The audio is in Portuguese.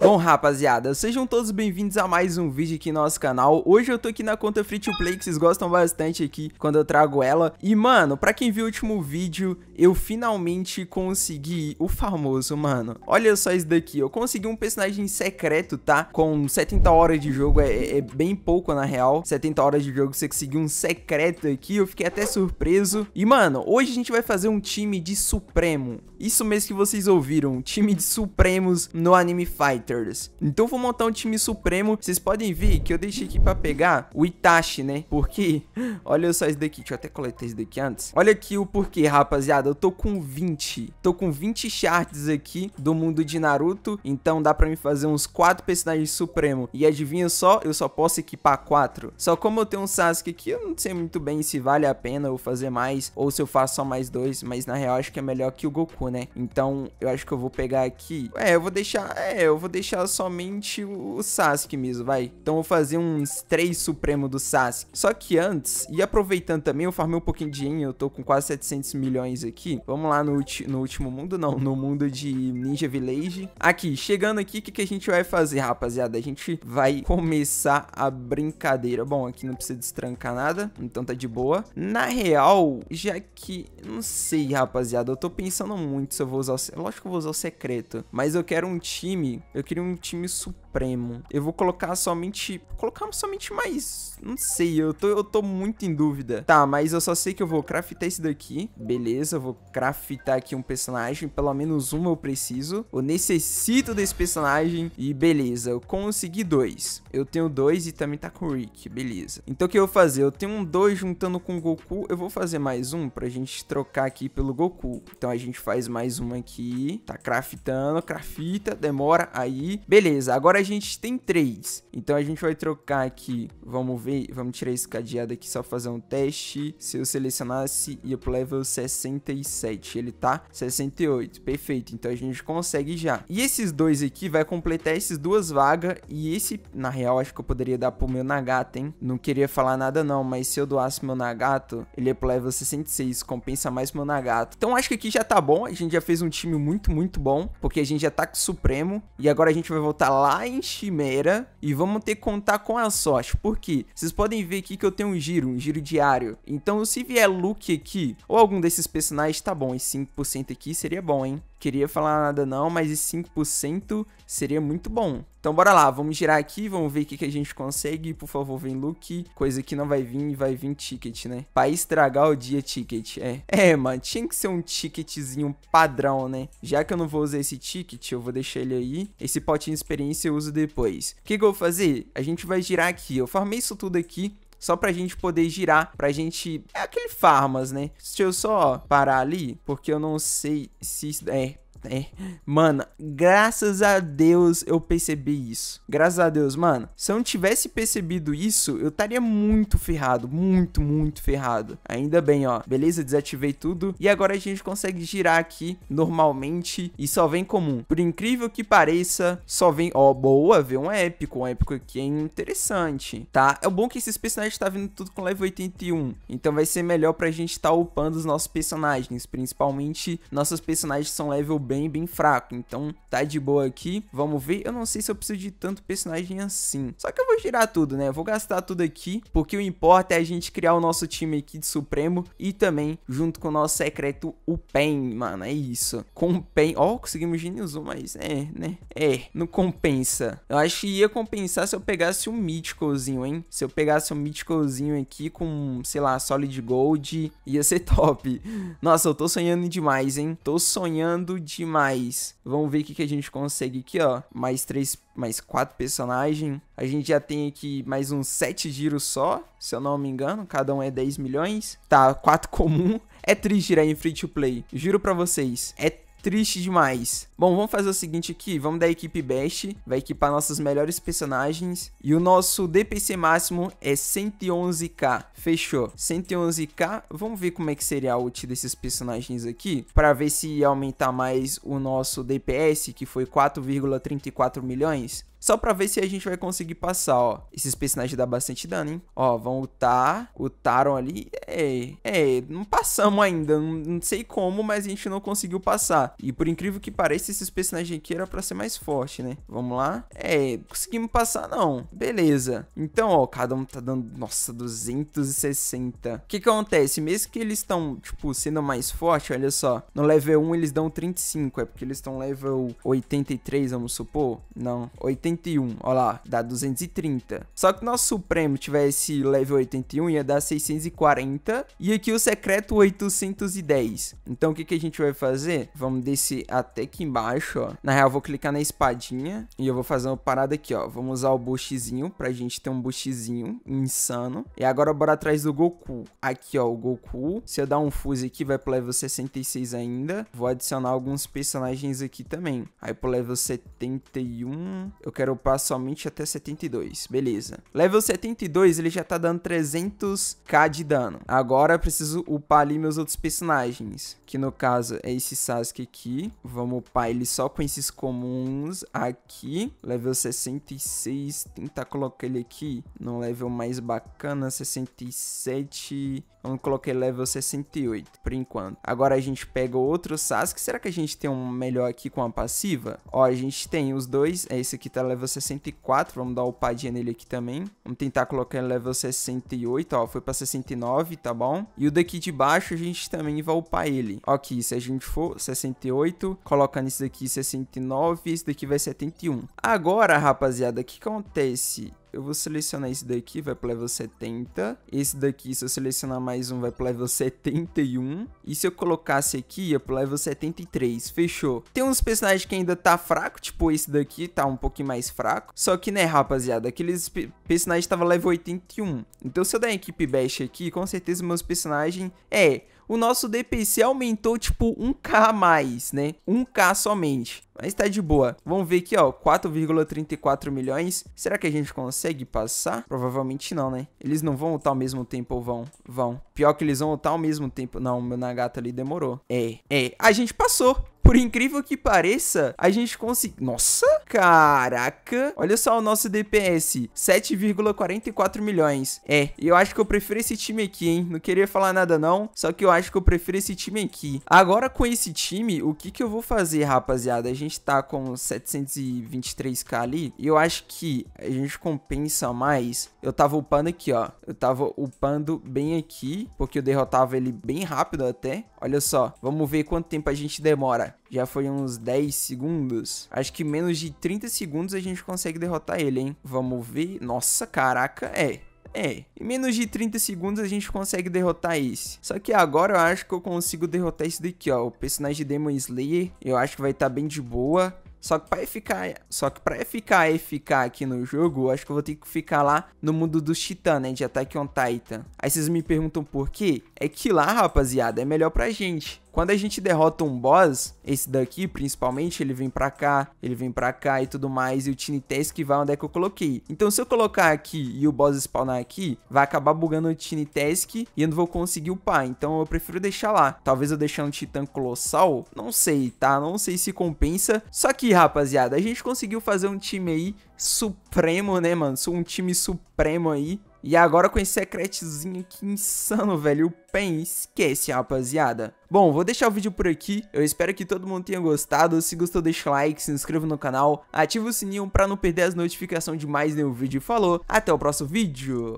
Bom, rapaziada, sejam todos bem-vindos a mais um vídeo aqui no nosso canal. Hoje eu tô aqui na conta Free to Play, que vocês gostam bastante aqui quando eu trago ela. E, mano, pra quem viu o último vídeo, eu finalmente consegui o famoso, mano. Olha só isso daqui, eu consegui um personagem secreto, tá? Com 70 horas de jogo, é, é, é bem pouco, na real. 70 horas de jogo, você conseguiu um secreto aqui, eu fiquei até surpreso. E, mano, hoje a gente vai fazer um time de Supremo. Isso mesmo que vocês ouviram, time de Supremos no Anime Fight. Turtles. Então vou montar um time supremo. Vocês podem ver que eu deixei aqui pra pegar o Itachi, né? Porque, olha só isso daqui. Deixa eu até coletar isso daqui antes. Olha aqui o porquê, rapaziada. Eu tô com 20. Tô com 20 shards aqui do mundo de Naruto. Então dá pra mim fazer uns 4 personagens supremo. E adivinha só, eu só posso equipar 4. Só como eu tenho um Sasuke aqui, eu não sei muito bem se vale a pena eu fazer mais. Ou se eu faço só mais dois. Mas na real, acho que é melhor que o Goku, né? Então, eu acho que eu vou pegar aqui... É, eu vou deixar... É, eu vou deixar deixar somente o Sasuke mesmo, vai. Então vou fazer uns três Supremo do Sasuke. Só que antes, e aproveitando também, eu farmei um pouquinho de dinheiro. eu tô com quase 700 milhões aqui. Vamos lá no, no último mundo, não, no mundo de Ninja Village. Aqui, chegando aqui, o que, que a gente vai fazer, rapaziada? A gente vai começar a brincadeira. Bom, aqui não precisa destrancar nada, então tá de boa. Na real, já que... Não sei, rapaziada, eu tô pensando muito se eu vou usar o... Lógico que eu vou usar o secreto, mas eu quero um time... Eu queria um time su Supremo. Eu vou colocar somente. Colocar somente mais. Não sei, eu tô, eu tô muito em dúvida. Tá, mas eu só sei que eu vou craftar esse daqui. Beleza, eu vou craftar aqui um personagem. Pelo menos um eu preciso. Eu necessito desse personagem. E beleza, eu consegui dois. Eu tenho dois e também tá com o Rick. Beleza. Então o que eu vou fazer? Eu tenho um dois juntando com o Goku. Eu vou fazer mais um pra gente trocar aqui pelo Goku. Então a gente faz mais um aqui. Tá craftando, crafita, demora aí. Beleza, agora Agora a gente tem três. Então a gente vai trocar aqui. Vamos ver, vamos tirar esse cadeado aqui só fazer um teste. Se eu selecionasse, ia pro level 67. Ele tá 68. Perfeito. Então a gente consegue já. E esses dois aqui vai completar essas duas vagas. E esse, na real, acho que eu poderia dar pro meu Nagato, hein? Não queria falar nada não, mas se eu doasse meu Nagato, ele é pro level 66. Compensa mais meu Nagato. Então acho que aqui já tá bom. A gente já fez um time muito, muito bom. Porque a gente já tá com o Supremo. E agora a gente vai voltar lá em Chimera e vamos ter que contar com a sorte, porque vocês podem ver aqui que eu tenho um giro, um giro diário. Então se vier Luke aqui, ou algum desses personagens, tá bom, e 5% aqui seria bom, hein? queria falar nada não, mas esse 5% seria muito bom. Então bora lá, vamos girar aqui, vamos ver o que, que a gente consegue. Por favor, vem look. Coisa que não vai vir, vai vir ticket, né? Pra estragar o dia, ticket, é. É, mano, tinha que ser um ticketzinho padrão, né? Já que eu não vou usar esse ticket, eu vou deixar ele aí. Esse potinho de experiência eu uso depois. O que, que eu vou fazer? A gente vai girar aqui. Eu farmei isso tudo aqui só pra gente poder girar, pra gente... É aquele farmas, né? Deixa eu só parar ali, porque eu não sei se... É, é. Mano, graças a Deus eu percebi isso. Graças a Deus, mano. Se eu não tivesse percebido isso, eu estaria muito ferrado. Muito, muito ferrado. Ainda bem, ó. Beleza, desativei tudo. E agora a gente consegue girar aqui normalmente e só vem comum. Por incrível que pareça, só vem... Ó, boa, veio um épico. Um épico aqui é interessante, tá? É bom que esses personagens tá vindo tudo com level 81. Então vai ser melhor pra gente estar tá upando os nossos personagens. Principalmente, nossos personagens são level bem, bem fraco. Então tá de boa aqui. Vamos ver. Eu não sei se eu preciso de tanto personagem assim. Só que eu vou girar tudo, né? vou gastar tudo aqui. Porque o importa é a gente criar o nosso time aqui de Supremo. E também, junto com o nosso secreto, o Pen, mano. É isso. Com o Pen. Ó, oh, conseguimos Genius mas é, né? É, não compensa. Eu acho que ia compensar se eu pegasse um míticozinho, hein? Se eu pegasse um míticozinho aqui com, sei lá, Solid Gold, ia ser top. Nossa, eu tô sonhando demais, hein? Tô sonhando de assistir mais. Vamos ver o que, que a gente consegue aqui, ó. Mais três, mais quatro personagens. A gente já tem aqui mais uns sete giros só, se eu não me engano. Cada um é 10 milhões. Tá, quatro comum. É triste girar em free to play. Juro pra vocês. É Triste demais. Bom, vamos fazer o seguinte aqui, vamos dar equipe best, vai equipar nossos melhores personagens e o nosso DPC máximo é 111k. Fechou. 111k. Vamos ver como é que seria a ult desses personagens aqui para ver se aumentar mais o nosso DPS, que foi 4,34 milhões. Só pra ver se a gente vai conseguir passar, ó. Esses personagens dá bastante dano, hein? Ó, vão lutar. Lutaram ali. É, é, não passamos ainda. Não, não, sei como, mas a gente não conseguiu passar. E por incrível que pareça, esses personagens aqui eram pra ser mais forte, né? Vamos lá. É, conseguimos passar não. Beleza. Então, ó, cada um tá dando... Nossa, 260. O que, que acontece? Mesmo que eles estão, tipo, sendo mais forte, olha só. No level 1 eles dão 35. É porque eles estão level 83, vamos supor? Não, 83. 81. Olha lá, dá 230. Só que nosso Supremo tivesse level 81, ia dar 640. E aqui o secreto 810. Então o que, que a gente vai fazer? Vamos descer até aqui embaixo, ó. Na real, eu vou clicar na espadinha e eu vou fazer uma parada aqui, ó. Vamos usar o boostzinho pra gente ter um boostzinho insano. E agora bora atrás do Goku. Aqui, ó, o Goku. Se eu dar um fuse aqui, vai pro level 66 ainda. Vou adicionar alguns personagens aqui também. Aí pro level 71, eu quero upar somente até 72. Beleza. Level 72, ele já tá dando 300k de dano. Agora eu preciso upar ali meus outros personagens. Que no caso é esse Sasuke aqui. Vamos upar ele só com esses comuns aqui. Level 66, tentar colocar ele aqui num level mais bacana. 67, Vamos colocar ele level 68 por enquanto. Agora a gente pega outro Sasuke. Será que a gente tem um melhor aqui com a passiva? Ó, a gente tem os dois. É, esse aqui tá level 64. Vamos dar upadinha nele aqui também. Vamos tentar colocar level 68. Ó, foi pra 69, tá bom? E o daqui de baixo a gente também vai upar ele. Ó, aqui, se a gente for 68, coloca nesse daqui 69. Esse daqui vai 71. Agora, rapaziada, o que acontece? Eu vou selecionar esse daqui, vai pro level 70. Esse daqui, se eu selecionar mais um, vai pro level 71. E se eu colocasse aqui, ia pro level 73. Fechou. Tem uns personagens que ainda tá fraco, tipo esse daqui, tá um pouquinho mais fraco. Só que, né, rapaziada, aqueles personagens tava level 81. Então, se eu der a equipe bash aqui, com certeza meus personagens... É, o nosso DPC aumentou tipo 1k a mais, né? 1k somente mas tá de boa. Vamos ver aqui, ó, 4,34 milhões. Será que a gente consegue passar? Provavelmente não, né? Eles não vão lutar ao mesmo tempo ou vão? Vão. Pior que eles vão lutar ao mesmo tempo. Não, meu Nagata ali demorou. É, é. A gente passou por incrível que pareça, a gente conseguiu... Nossa! Caraca! Olha só o nosso DPS. 7,44 milhões. É, eu acho que eu prefiro esse time aqui, hein? Não queria falar nada não, só que eu acho que eu prefiro esse time aqui. Agora com esse time, o que que eu vou fazer, rapaziada? A gente tá com 723k ali, e eu acho que a gente compensa mais. Eu tava upando aqui, ó. Eu tava upando bem aqui, porque eu derrotava ele bem rápido até. Olha só, vamos ver quanto tempo a gente demora. Já foi uns 10 segundos. Acho que menos de 30 segundos a gente consegue derrotar ele, hein? Vamos ver. Nossa, caraca, é. É, em menos de 30 segundos a gente consegue derrotar esse. Só que agora eu acho que eu consigo derrotar esse daqui, ó. O personagem Demon Slayer, eu acho que vai estar tá bem de boa. Só que para ficar, só que para ficar e ficar aqui no jogo, eu acho que eu vou ter que ficar lá no mundo dos Titã, né, de Attack on Titan. Aí vocês me perguntam por quê? É que lá, rapaziada, é melhor pra gente. Quando a gente derrota um boss, esse daqui principalmente, ele vem pra cá, ele vem pra cá e tudo mais, e o Tiny tem vai onde é que eu coloquei. Então se eu colocar aqui e o boss spawnar aqui, vai acabar bugando o Tiny Task e eu não vou conseguir upar, então eu prefiro deixar lá. Talvez eu deixar um Titã Colossal, não sei, tá? Não sei se compensa. Só que, rapaziada, a gente conseguiu fazer um time aí supremo, né, mano? Um time supremo aí. E agora com esse secretzinho que insano, velho, o PEN esquece, rapaziada. Bom, vou deixar o vídeo por aqui, eu espero que todo mundo tenha gostado, se gostou deixa o like, se inscreva no canal, ativa o sininho pra não perder as notificações de mais nenhum vídeo, falou, até o próximo vídeo!